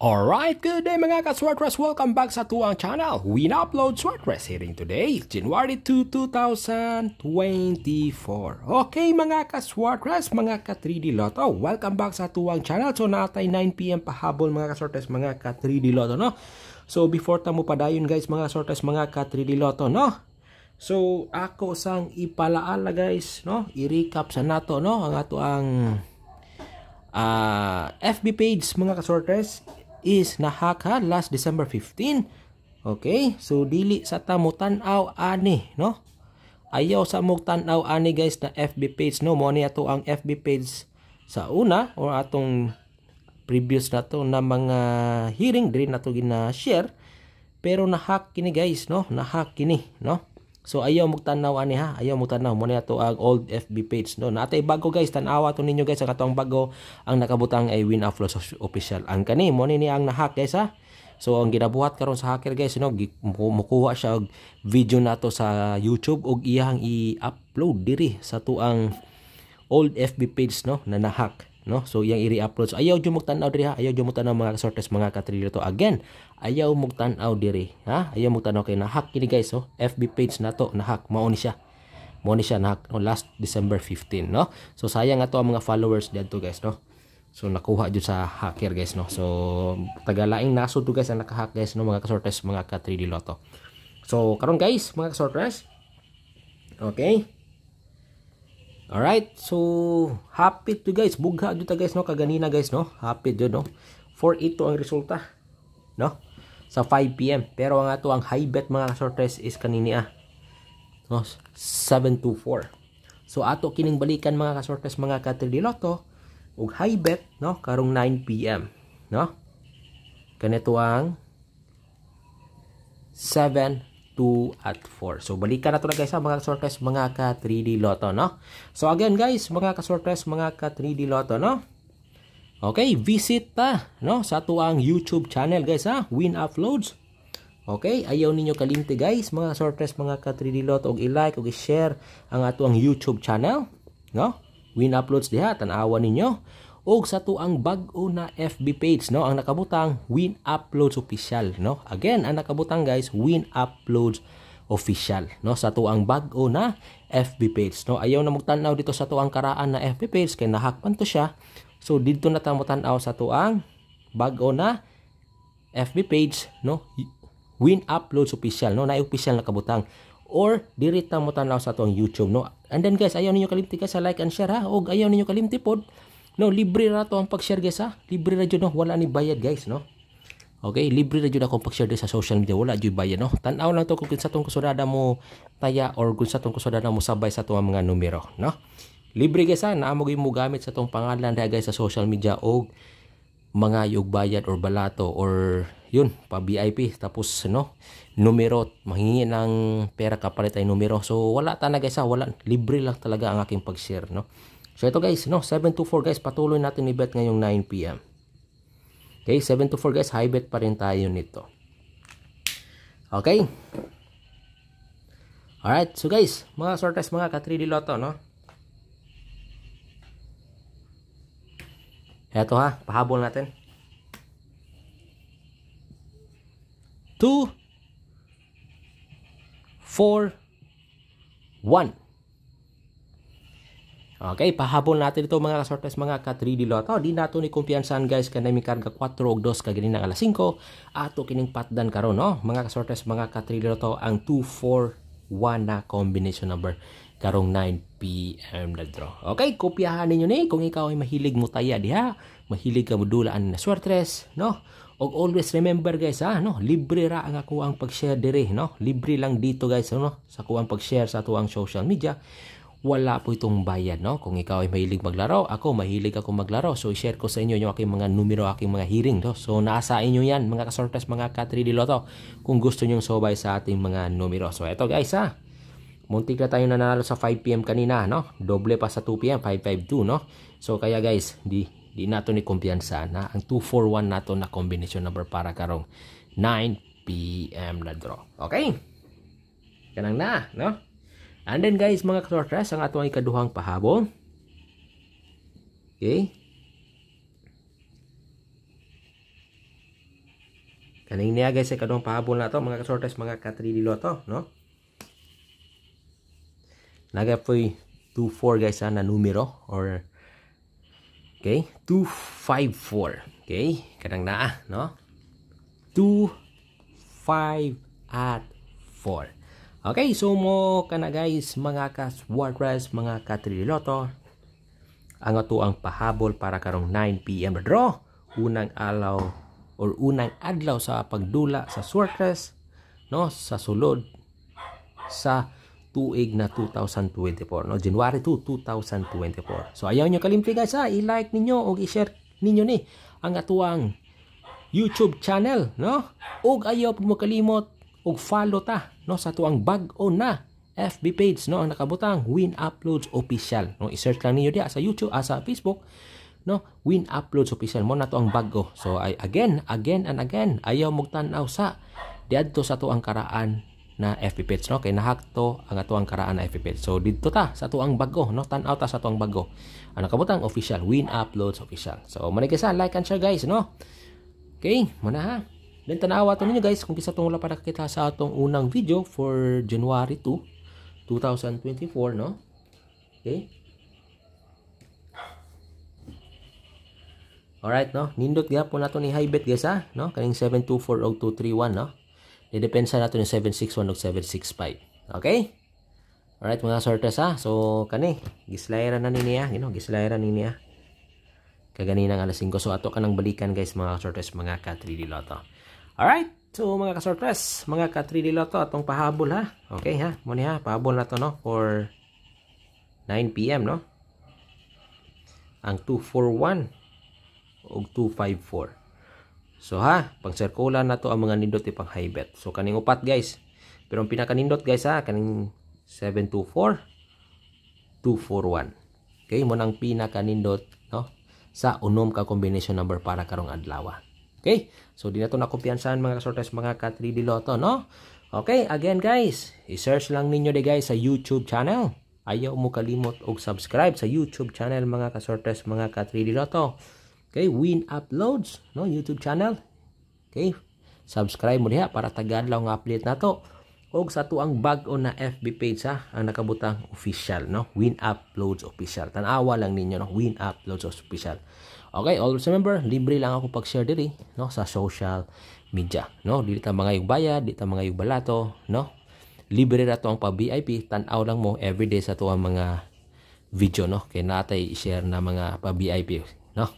Alright, good day mga ka-Sweatress! Welcome back sa tuwang channel! We na upload Sweatress hearing today, January 2, 2024. Okay mga ka-Sweatress, mga ka-3D Lotto, welcome back sa tuwang channel. So naatay 9pm pahabol mga ka-Sweatress, mga ka-3D Lotto, no? So before tamo pa dayon guys mga ka-Sweatress, mga ka-3D Lotto, no? So ako sang ipalaala guys, no? I-recap sa nato, no? Ang ato ang... Uh, ah, FB page mga ka kasorters is nahaka last December 15. Okay? So dili sa ta mo tan-aw ani, no? Ayaw sa mo tan-aw ani guys na FB page no mo ni ato ang FB page sa una or atong previous na to na mga hearing diri nato gina-share pero nahak kini guys no nahak kini no So ayaw mo tanaw ani ha, ayaw mo tanaw mo na to ang old FB page no. Natay bago guys, tanawa to ninyo guys sa katong bago ang nakabutang ay Win Aflos official. Ang kani mo ni ang nahack guys ha. So ang ginabuhat karon sa hacker guys no, mukuha siya og video nato sa YouTube og iyang i-upload diri sa tuang old FB page no na nahack no so yang i-re-upload so ayaw jud mo aw diri ha ayaw jud mo aw mga sorters mga katriller to again ayaw mo aw diri ha ayaw mo tan-aw kay nahack kini guys oh FB page nato nahack mao ni siya mao ni siya nahack no last December 15 no so sayang ato ang mga followers dito guys no So nakuha jud sa hacker guys no. So tagalaing naso to guys ang nakahack guys no mga kasortes mga ka 3D So karon guys mga kasortes. Okay. Alright, so happy to guys. Bugha dito guys no kaganina guys no. Happy dito no. 4 ang resulta no sa 5 pm pero ang ato ang high bet mga sortes is kanini ah no 724 so ato kining balikan mga kasortes mga katriloto ug high bet no karong 9 pm no kanito ang 7 2 at 4. So, balik ka na ito na guys ha, mga ka-sorpress, mga ka-3D Lotto, no? So, again guys, mga ka-sorpress, mga ka-3D Lotto, no? Okay, visit ta, no? Sa ito YouTube channel guys ha, Win Uploads. Okay, ayaw ninyo kalimti guys, mga ka-sorpress, mga ka-3D Lotto, og i-like, og i-share ang ato YouTube channel, no? Win Uploads diha, tanawa ninyo o sa tuang bag-o na FB page no ang nakabutang Win Uploads Official no again ang nakabutang guys Win Uploads official no sa tuang bag-o na FB page no ayaw na magtan-aw dito sa tuang karaan na FB page kay nahakpan to siya so dito na ta mo tan-aw sa tuang bag-o na FB page no win uploads official no na official na kabutang or direct mo tan-aw sa tuang YouTube no and then guys ayaw ninyo kalimti guys sa like and share ha og ayaw ninyo kalimti pod No, libre ra to ang pag-share guys ha. Libre ra jud no. Wala ni bayad guys no. Okay, libre ra jud ako pag-share sa social media. Wala jud bayad no. Tan-aw lang to kung sa tong kusunada mo taya or kung sa tong kusunada mo sabay sa tong mga numero no. Libre guys ha. Naamog mo gamit sa tong pangalan na guys sa social media og mga yog bayad or balato or yun pa VIP tapos no numero manghingi ng pera kapalit ay numero so wala ta na guys ha wala libre lang talaga ang aking pag-share no So ito guys, no, 724 guys, patuloy natin i-bet ngayong 9pm. Okay, 724 guys, high bet pa rin tayo nito. Okay. All right, so guys, mga sortes mga ka-3D Lotto, no? Eto ha, pahabol natin. 2 4 1 Okay, pahabol natin ito mga kasortes mga ka-3D Lotto. Di nato ni kumpiyansan guys kanay mi karga 4 og 2 kagini ng alas 5 ato kining patdan karon no. Mga kasortes mga ka-3D Lotto ang 241 na combination number karong 9 PM na draw. Okay, kopyahan ninyo ni kung ikaw ay mahilig mo taya diha, mahilig ka modulaan na sortes, no? Og always remember guys ha, ah, no, libre ra ang ako ang pag-share dire, no? Libre lang dito guys, no, sa ko ang pag-share sa ato social media wala po itong bayan No? Kung ikaw ay mahilig maglaro, ako mahilig ako maglaro. So, share ko sa inyo yung aking mga numero, aking mga hearing. No? So, nasa inyo yan, mga kasortes, mga ka-3D Lotto, kung gusto nyong sobay sa ating mga numero. So, eto guys ha. Muntik na tayo nanalo sa 5pm kanina, no? Doble pa sa 2pm, 552, no? So, kaya guys, di, di nato ni kumpiyansa na ang 241 nato na combination number para karong 9pm na draw. Okay? Kanang na, no? And then guys, mga kasortres, ang atong ikaduhang pahabol. Okay? Kaning niya guys, ikaduhang pahabol na to, mga kasortres, mga katrililo to, no? Nagapoy 24 guys ha, na numero or okay 254 okay kanang naa no 2 5 at 4 Okay, so mo kana guys, mga ka-swartras, mga ka-triloto. Ang ato ang pahabol para karong 9pm draw. Unang alaw or unang adlaw sa pagdula sa swartras no sa sulod sa tuig na 2024 no January 2 2024 so ayaw nyo kalimti guys ha i-like ninyo o i-share ninyo ni ang atuang YouTube channel no ug ayaw pud mo og follow ta no sa tuang bag-o na FB page no ang nakabutang Win Uploads Official no i-search lang niyo dia sa YouTube asa ah, Facebook no Win Uploads Official mo na tuang ang bag-o so ay again again and again ayaw mo tan-aw sa diadto sa tuang karaan na FB page no kay nahakto ang atuang karaan na FB page so didto ta sa tuang bago no tan-aw ta sa tuang bago ang nakabutang official win uploads official so manigasa like and share guys no okay muna ha Then tanawa to ninyo guys kung kisa tong wala pa nakakita sa atong unang video for January 2, 2024 no. Okay? Alright no, nindot gyapon nato ni Hybet guys ha, no? Kaning 7240231 no. Didepensa nato ni 761 ug 765. Okay? Alright mga sortes ha. So kani gislayeran na ni niya, you know, gislayeran ni niya. Kaganinang alas 5. So ato kanang balikan guys mga sortes mga ka 3D Lotto. Alright, so mga ka-sortress, mga ka-3D Lotto, itong pahabol ha. Okay ha, muna ha, pahabol na to no, for 9pm no. Ang 241 o 254. So ha, pang circular na to ang mga nindot e pang high bet. So kaning upat guys. Pero ang pinakanindot guys ha, kaning 724, 241. Okay, mo nang pinakanindot no? sa unom ka combination number para karong adlaw. Okay? So, di na ito nakumpiyansahan mga kasortes, mga ka-3D Lotto, no? Okay, again guys, i-search lang ninyo di guys sa YouTube channel. Ayaw mo kalimot og subscribe sa YouTube channel mga kasortes, mga ka-3D Lotto. Okay, win uploads, no? YouTube channel. Okay, subscribe mo diha para tagadlaw nga update na to. og sa tuang bag-o na FB page ha, ang nakabutang official no win uploads official tan-awa lang ninyo no win uploads official Okay, always remember, libre lang ako pag-share diri eh, no, sa social media. No, dili ta mga yung bayad, dili ta mga yung balato, no. Libre ra to ang pa-VIP, Tanaw lang mo everyday sa tuwang mga video, no. Kay natay i-share na mga pa-VIP, no.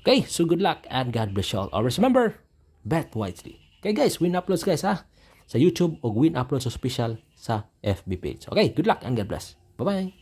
Okay, so good luck and God bless you all. Always remember, bet wisely. Okay guys, win uploads guys ha. Sa YouTube o win uploads sa special sa FB page. Okay, good luck and God bless. Bye-bye.